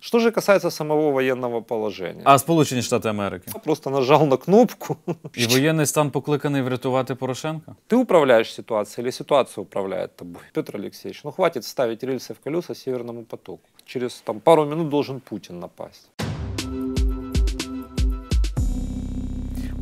Что же касается самого военного положения? а Сполучені Штати Америки Я просто нажал на кнопку И военный стан покликаний врятувати Порошенка. Ты управляешь ситуацией, или ситуація управляє тобой, Петр Алексеевич? Ну хватит ставить рельсы в колеса Северному потоку. Через там пару минут должен Путин напасть.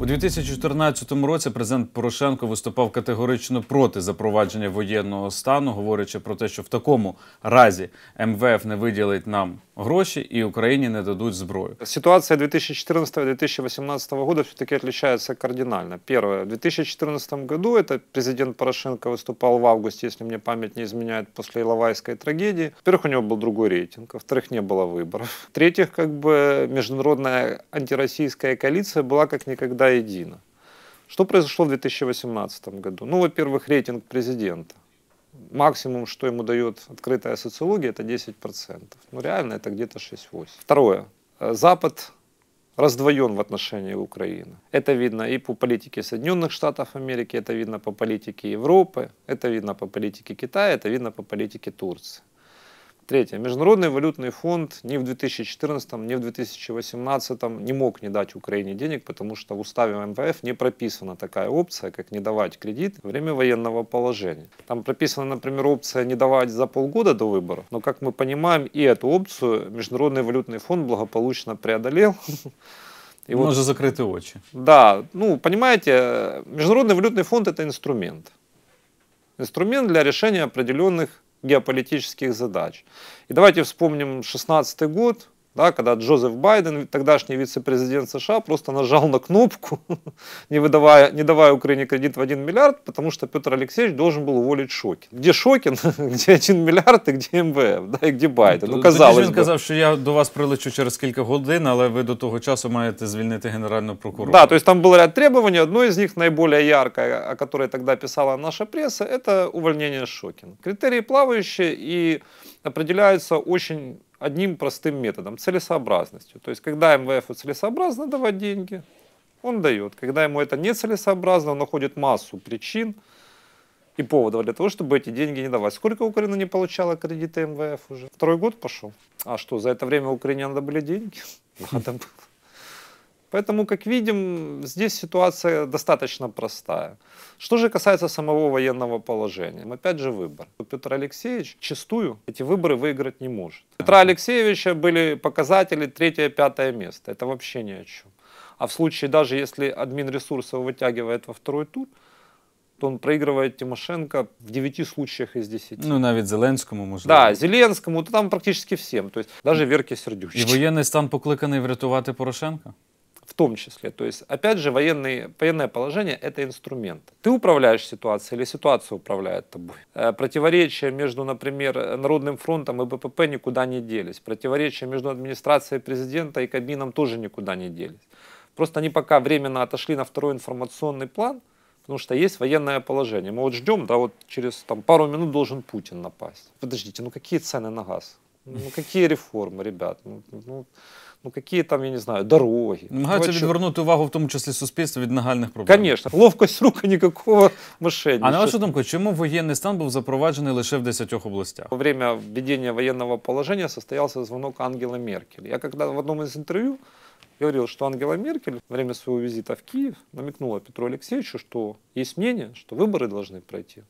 У 2014 році президент Порошенко виступав категорично проти запровадження воєнного стану, говорячи про те, що в такому разі МВФ не виділить нам гроші і Україні не дадуть зброю. Ситуація 2014-2018 года все-таки отличается кардинально. Перше, в 2014 году президент Порошенко виступав в августі, если мне память не изменяет, после Иловайской трагедии. Во-первых, у него был другой рейтинг, во-вторых, не было виборів. В-третьих, как бы международная антироссийская коалиция была как никогда едино. Что произошло в 2018 году? Ну, во-первых, рейтинг президента. Максимум, что ему дает открытая социология, это 10%. Ну, реально, это где-то 6-8. Второе. Э, Запад раздвоен в отношении Украины. Это видно и по политике Соединенных Штатов Америки, это видно по политике Европы, это видно по политике Китая, это видно по политике Турции. Третье. Международный валютный фонд ни в 2014, ни в 2018 не мог не дать Украине денег, потому что в уставе МВФ не прописана такая опция, как не давать кредит во время военного положения. Там прописана, например, опция не давать за полгода до выборов, но, как мы понимаем, и эту опцию Международный валютный фонд благополучно преодолел. И Можно вот, закрыты очи. Да, ну, понимаете, Международный валютный фонд – это инструмент. Инструмент для решения определенных геополитических задач. И давайте вспомним 16 год, да, когда Джозеф Байден, тогдашний вице-президент США, просто нажал на кнопку, не, выдавая, не давая Украине кредит в 1 миллиард, потому что Петр Алексеевич должен был уволить Шокин. Где Шокин, где 1 миллиард и где МВФ, да, и где Байден? Ну, казалось Він сказал, что я до вас прилечу через кілька годин, але вы до того часу маєте звільнити генерального прокурора. Да, то есть там был ряд требований, одно из них, наиболее яркое, о которой тогда писала наша пресса, это увольнение Шокина. Критерии плавающие и определяются очень одним простым методом, целесообразностью. То есть, когда МВФ целесообразно давать деньги, он дает. Когда ему это нецелесообразно, он находит массу причин и поводов для того, чтобы эти деньги не давать. Сколько Украина не получала кредиты МВФ уже? Второй год пошел. А что, за это время Украине надо были деньги? Надо было. Поэтому, как видим, здесь ситуация достаточно простая. Что же касается самого военного положения, ну, опять же выбор. Петр Алексеевич чистую эти выборы выиграть не может. У Петра Алексеевича были показатели третье-пятое место, это вообще ни о чем. А в случае, даже если админ ресурсов вытягивает во второй тур, то он проигрывает Тимошенко в 9 случаях из 10. Ну, навіть Зеленському, можливо. Да, Зеленскому. то там практически всем. То есть даже Верке Сердючке. И военный стан покликаний врятувати Порошенко в том числе. То есть, опять же, военный, военное положение – это инструмент. Ты управляешь ситуацией или ситуация управляет тобой? Э, противоречия между, например, Народным фронтом и БПП никуда не делись. Противоречия между администрацией президента и кабином тоже никуда не делись. Просто они пока временно отошли на второй информационный план, потому что есть военное положение. Мы вот ждем, да, вот через там, пару минут должен Путин напасть. Подождите, ну какие цены на газ? Ну какие реформы, ребят? Ну, ну, ну ну какие там, я не знаю, дороги. Намагаються ну, відвернути увагу, в тому числі суспільства, від нагальних проблем. Звісно, ловкость рук никакого мошенничества. А на вашу думку, чому воєнний стан був запроваджений лише в 10 областях? Во время введения военного положения состоялся звонок Ангела Меркель. Я когда в одном из интервью говорил, что Ангела Меркель во время своего визита в Киев намекнула Петру Алексеевичу, что есть мнение, что выборы должны пройти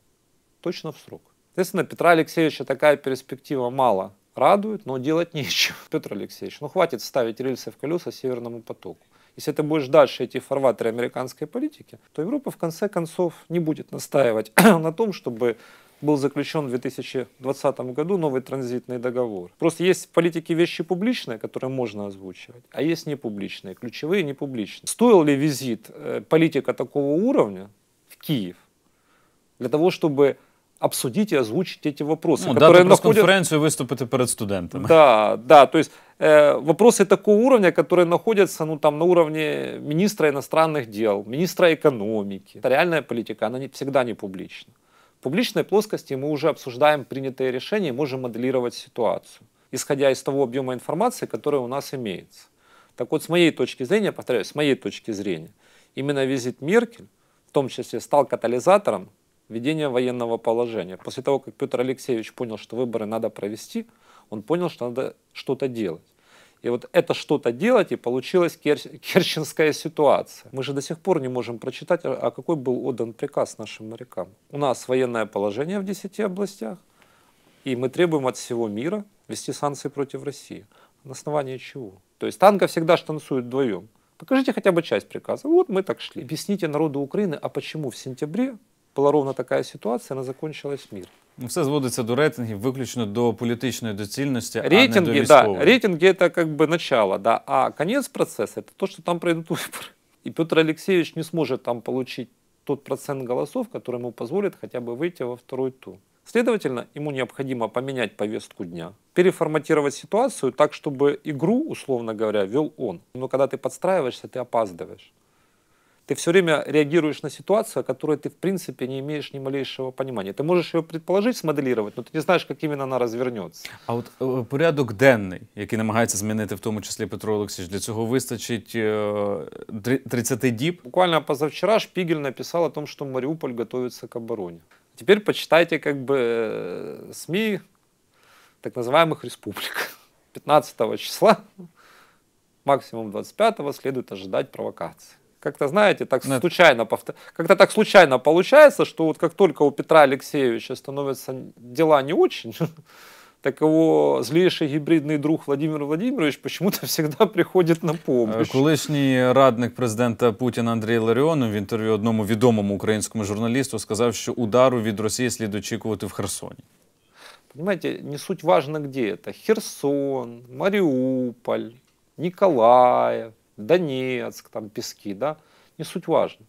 точно в срок. Соответственно, Петра Алексеевича такая перспектива мало радует, но делать нечего. Петр Алексеевич, ну хватит ставить рельсы в колеса Северному потоку. Если ты будешь дальше эти в американской политики, то Европа в конце концов не будет настаивать на том, чтобы был заключен в 2020 году новый транзитный договор. Просто есть в политике вещи публичные, которые можно озвучивать, а есть непубличные, ключевые непубличные. Стоил ли визит э, политика такого уровня в Киев для того, чтобы обсудить и озвучить эти вопросы. Ну, которые дать находят... выступить перед студентами. Да, да, то есть э, вопросы такого уровня, которые находятся ну, там, на уровне министра иностранных дел, министра экономики. Это реальная политика, она не, всегда не публична. В публичной плоскости мы уже обсуждаем принятые решения и можем моделировать ситуацию, исходя из того объема информации, который у нас имеется. Так вот, с моей точки зрения, повторяю, с моей точки зрения, именно визит Меркель в том числе стал катализатором введение военного положения. После того, как Петр Алексеевич понял, что выборы надо провести, он понял, что надо что-то делать. И вот это что-то делать, и получилась кер... керченская ситуация. Мы же до сих пор не можем прочитать, а какой был отдан приказ нашим морякам. У нас военное положение в 10 областях, и мы требуем от всего мира вести санкции против России. На основании чего? То есть танго всегда штанцует вдвоем. Покажите хотя бы часть приказа. Вот мы так шли. Объясните народу Украины, а почему в сентябре була ровно така ситуація, вона закончилась мир. Ну, все зводиться до рейтингів, виключно до політичної доцільності, рейтинги, а не до військової. Да, рейтинги – це як би начало, да. а кінець процесу – це те, що там пройдуть вибори. І Петр Алексеевич не зможе там отримати тот процент голосов, который ему позволит хотя бы выйти во второй тур. Следовательно, ему необходимо поменять повестку дня, переформатировать ситуацию так, чтобы игру, условно говоря, вел он. Но ну, когда ты подстраиваешься, ты опаздываешь. ты все время реагируешь на ситуацию, о которой ты в принципе не имеешь ни малейшего понимания. Ты можешь ее предположить, смоделировать, но ты не знаешь, как именно она развернется. А вот е, порядок денний, який намагается змінити, в том числе Петро Олексійович, для цього вистачить 30-й е, діб. Буквально позавчера Шпигель написал о том, что Мариуполь готовится к обороне. Теперь почитайте как бы е, СМИ так называемых республик. 15 числа, максимум 25 го следует ожидать провокации. как-то, знаете, так Нет. Ну, случайно, как-то так случайно получается, что вот как только у Петра Алексеевича становятся дела не очень, так его злейший гибридный друг Владимир Владимирович почему-то всегда приходит на помощь. Колишній радник президента Путіна Андрій Ларіонов в інтерв'ю одному відомому українському журналісту сказав, що удару від Росії слід очікувати в Херсоні. Понимаете, не суть важно, где это. Херсон, Мариуполь, Николаев, Донецк, там пески, да, не суть важно.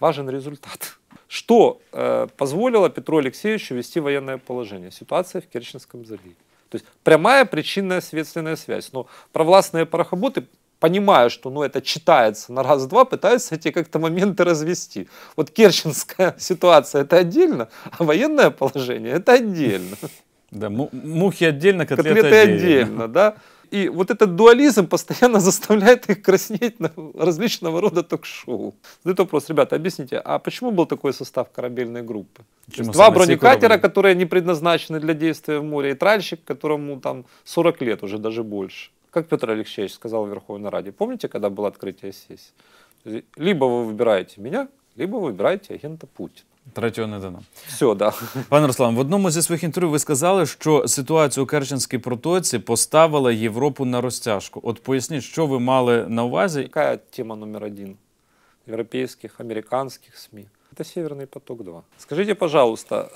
Важен результат. Что э, позволило Петру Алексеевичу вести военное положение? Ситуация в Керченском заливе. То есть прямая причинная следственная связь. Но провластные парохоботы, понимая, что ну, это читается на раз-два, пытаются эти как-то моменты развести. Вот керченская ситуация это отдельно, а военное положение это отдельно. Да, мухи отдельно, котлеты, котлеты отдельно. отдельно, да и вот этот дуализм постоянно заставляет их краснеть на различного рода ток-шоу. Задают вопрос, ребята, объясните, а почему был такой состав корабельной группы? Есть, два бронекатера, корабли? которые не предназначены для действия в море, и тральщик, которому там 40 лет уже даже больше. Как Петр Алексеевич сказал в Верховной Раде, помните, когда было открытие сессии? Либо вы выбираете меня, либо вы выбираете агента Путина. Третього не дано. Все, да. Пане Руслан, в одному зі своїх інтерв'ю ви сказали, що ситуація у Керченській протоці поставила Європу на розтяжку. От поясніть, що ви мали на увазі? Яка тема номер один європейських, американських СМІ? Це Северний поток 2 Скажіть, пожалуйста,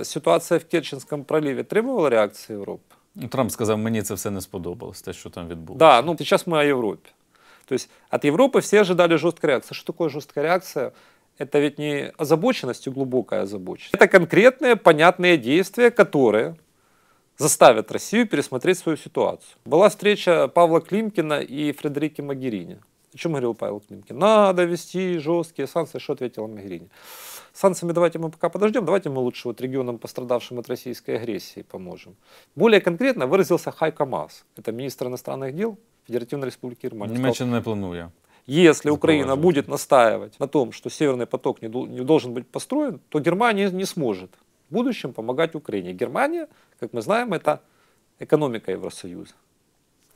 е, ситуація в Керченському проливі требувала реакції Європи? Трамп сказав, мені це все не сподобалось, те, що там відбулося. Да, ну зараз ми о Європі. Тобто, від Європи всі ожидали жесткой реакции. Що таке жорстка реакція? Это ведь не озабоченность, а глубокая озабоченность. Это конкретные, понятные действия, которые заставят Россию пересмотреть свою ситуацию. Была встреча Павла Климкина и Фредерики Магерини. О чем говорил Павел Климкин? Надо вести жесткие санкции. Что ответила Магерини? С санкциями давайте мы пока подождем, давайте мы лучше вот регионам, пострадавшим от российской агрессии, поможем. Более конкретно выразился Хайка Мас, это министр иностранных дел Федеративной Республики Германия. Немеччина не планирует. Если Украина будет настаивать на том, что Северный поток не должен быть построен, то Германия не сможет в будущем помогать Украине. Германия, как мы знаем, это економіка Євросоюзу.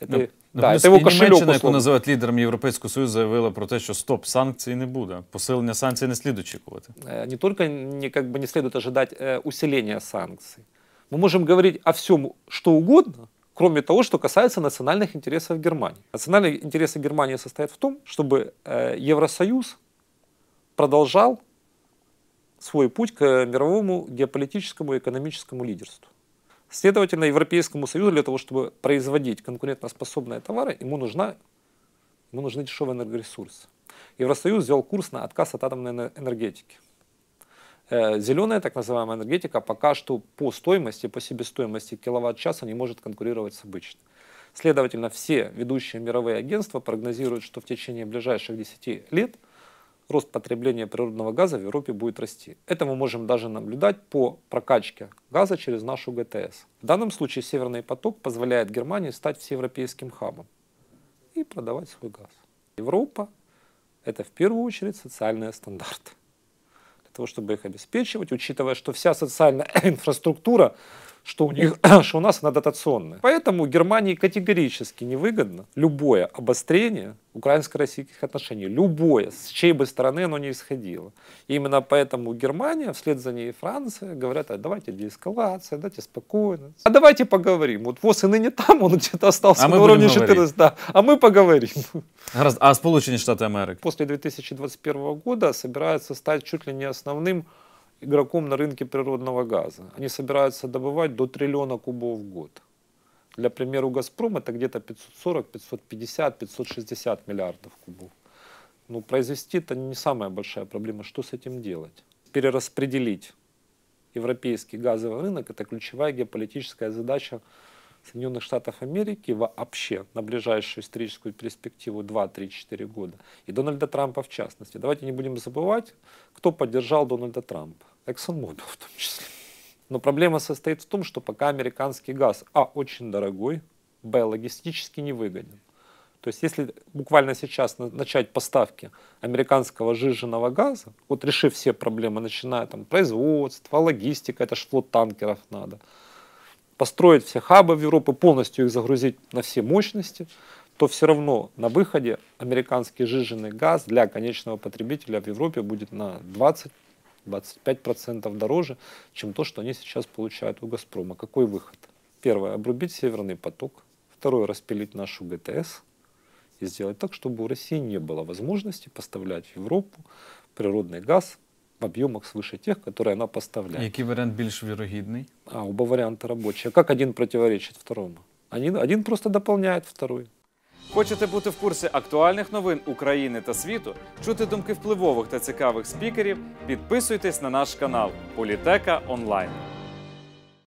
Ну, да, ну, це його Німеччина, яку называют лидером Европейского союза, заявила про то, что стоп, санкцій не будет. Посилення санкций не слід очікувати. Не только не, как бы, не следует ожидать усиления санкций. Мы можем говорить о всем, что угодно, кроме того, что касается национальных интересов Германии. Национальные интересы Германии состоят в том, чтобы э, Евросоюз продолжал свой путь к мировому геополитическому и экономическому лидерству. Следовательно, Европейскому Союзу для того, чтобы производить конкурентоспособные товары, ему, нужна, ему нужны дешевые энергоресурсы. Евросоюз взял курс на отказ от атомной энергетики. Э, Зеленая, так называемая энергетика, пока что по стоимости, по себестоимости киловатт-часа не может конкурировать с обычной. Следовательно, все ведущие мировые агентства прогнозируют, что в течение ближайших 10 лет рост потребления природного газа в Европе будет расти. Это мы можем даже наблюдать по прокачке газа через нашу ГТС. В данном случае «Северный поток» позволяет Германии стать всеевропейским хабом и продавать свой газ. Европа – это в первую очередь социальные стандарты того, чтобы их обеспечивать, учитывая, что вся социальная инфраструктура что у, них, что у нас она дотационная. Поэтому Германии категорически невыгодно любое обострение украинско-российских отношений, любое, с чьей бы стороны оно не исходило. И именно поэтому Германия, вслед за ней Франция, говорят, а давайте деэскалация, давайте спокойно. А давайте поговорим. Вот ВОЗ и ныне там, он где-то остался а на уровне 14, да. А мы поговорим. А а Сполученные Штаты Америки? После 2021 года собирается стать чуть ли не основным игроком на рынке природного газа. Они собираются добывать до триллиона кубов в год. Для примера, у «Газпрома» это где-то 540, 550, 560 миллиардов кубов. Ну, произвести это не самая большая проблема. Что с этим делать? Перераспределить европейский газовый рынок – это ключевая геополитическая задача Соединенных Штатов Америки вообще на ближайшую историческую перспективу 2-3-4 года, и Дональда Трампа в частности. Давайте не будем забывать, кто поддержал Дональда Трампа. ExxonMobil в том числе. Но проблема состоит в том, что пока американский газ, а, очень дорогой, б, логистически невыгоден. То есть если буквально сейчас начать поставки американского жиженного газа, вот решив все проблемы, начиная там производство, логистика, это ж флот танкеров надо, построить все хабы в Европе, полностью их загрузить на все мощности, то все равно на выходе американский жиженный газ для конечного потребителя в Европе будет на 20-25% дороже, чем то, что они сейчас получают у «Газпрома». Какой выход? Первое – обрубить северный поток. Второе – распилить нашу ГТС и сделать так, чтобы у России не было возможности поставлять в Европу природный газ В об'ємах свыше тих, які вона поставляє. Який варіант більш вірогідний? А, оба варианта рабочие. Як один противоречит второму? Один, просто дополняет второй. Хочете бути в курсі актуальних новин України та світу, чути думки впливових та цікавих спікерів? Підписуйтесь на наш канал Політека Онлайн.